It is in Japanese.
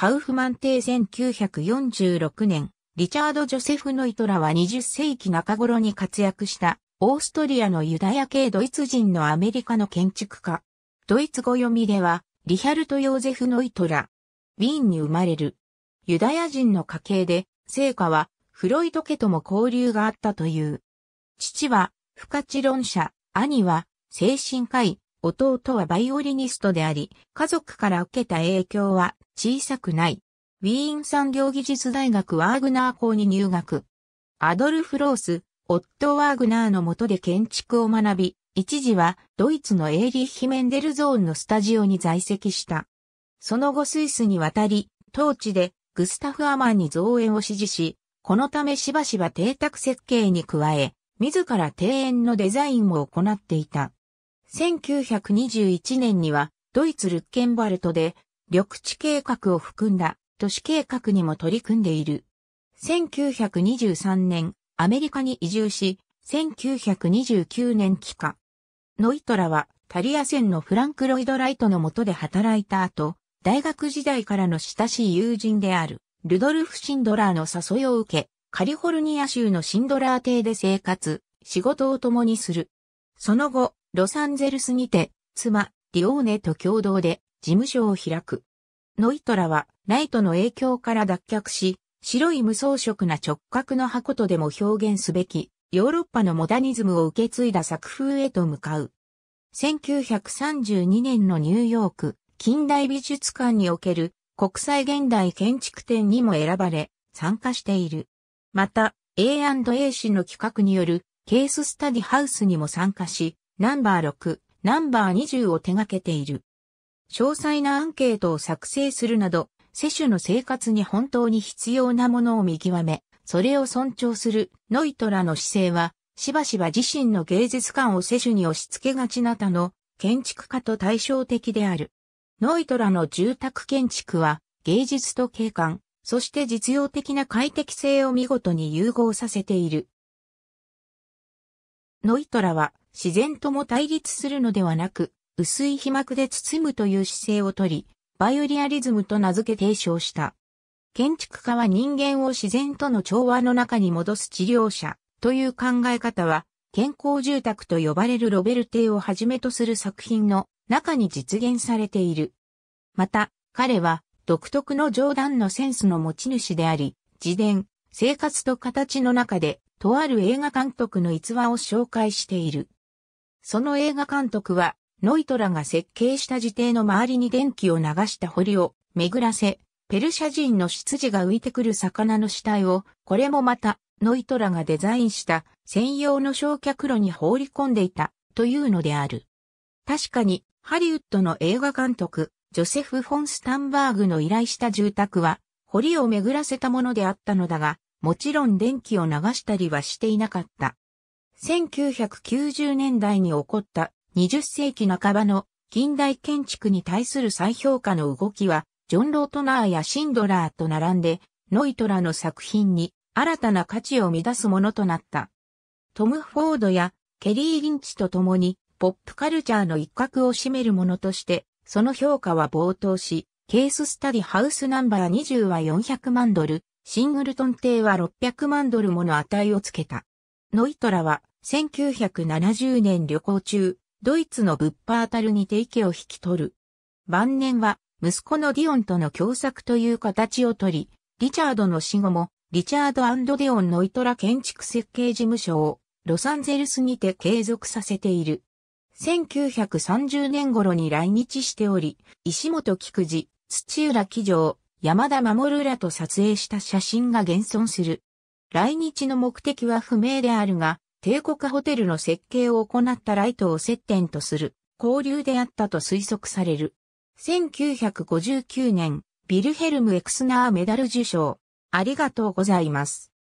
カウフマン帝1946年、リチャード・ジョセフ・ノイトラは20世紀中頃に活躍したオーストリアのユダヤ系ドイツ人のアメリカの建築家。ドイツ語読みではリヒャルト・ヨーゼフ・ノイトラ。ウィーンに生まれる。ユダヤ人の家系で、聖家はフロイド家とも交流があったという。父は、不可知論者、兄は、精神科医、弟はバイオリニストであり、家族から受けた影響は小さくない。ウィーン産業技術大学ワーグナー校に入学。アドルフ・ロース、夫ワーグナーの下で建築を学び、一時はドイツのエーリー・ヒ・メンデルゾーンのスタジオに在籍した。その後スイスに渡り、当地でグスタフ・アマンに造園を指示し、このためしばしば邸宅設計に加え、自ら庭園のデザインも行っていた。1921年にはドイツルッケンバルトで緑地計画を含んだ都市計画にも取り組んでいる。1923年アメリカに移住し、1929年帰化。ノイトラはタリア線のフランク・ロイド・ライトの下で働いた後、大学時代からの親しい友人である、ルドルフ・シンドラーの誘いを受け、カリフォルニア州のシンドラー邸で生活、仕事を共にする。その後、ロサンゼルスにて、妻、ディオーネと共同で事務所を開く。ノイトラは、ライトの影響から脱却し、白い無装飾な直角の箱とでも表現すべき、ヨーロッパのモダニズムを受け継いだ作風へと向かう。1932年のニューヨーク近代美術館における国際現代建築展にも選ばれ参加している。また A&A 氏の企画によるケーススタディハウスにも参加し、ナンバー6、ナンバー20を手掛けている。詳細なアンケートを作成するなど、世種の生活に本当に必要なものを見極め、それを尊重するノイトラの姿勢は、しばしば自身の芸術観を世種に押し付けがちな他の建築家と対照的である。ノイトラの住宅建築は、芸術と景観、そして実用的な快適性を見事に融合させている。ノイトラは自然とも対立するのではなく、薄い皮膜で包むという姿勢をとり、バイオリアリズムと名付け提唱した。建築家は人間を自然との調和の中に戻す治療者という考え方は、健康住宅と呼ばれるロベルテをはじめとする作品の中に実現されている。また、彼は独特の冗談のセンスの持ち主であり、自伝、生活と形の中でとある映画監督の逸話を紹介している。その映画監督は、ノイトラが設計した自邸の周りに電気を流した堀を巡らせ、ペルシャ人の執事が浮いてくる魚の死体を、これもまた、ノイトラがデザインした専用の焼却炉に放り込んでいた、というのである。確かに、ハリウッドの映画監督、ジョセフ・フォン・スタンバーグの依頼した住宅は、堀を巡らせたものであったのだが、もちろん電気を流したりはしていなかった。1990年代に起こった20世紀半ばの近代建築に対する再評価の動きは、ジョン・ロートナーやシンドラーと並んで、ノイトラの作品に新たな価値をみ出すものとなった。トム・フォードやケリー・リンチと共に、ポップカルチャーの一角を占めるものとして、その評価は冒頭し、ケーススタディハウスナンバー20は400万ドル、シングルトン艇は600万ドルもの値をつけた。ノイトラは1970年旅行中、ドイツのブッパータルにて池を引き取る。晩年は息子のディオンとの共作という形をとり、リチャードの死後もリチャードデオンノイトラ建築設計事務所をロサンゼルスにて継続させている。1930年頃に来日しており、石本菊次、土浦紀城、山田守らと撮影した写真が現存する。来日の目的は不明であるが、帝国ホテルの設計を行ったライトを接点とする交流であったと推測される。1959年、ビルヘルム・エクスナーメダル受賞。ありがとうございます。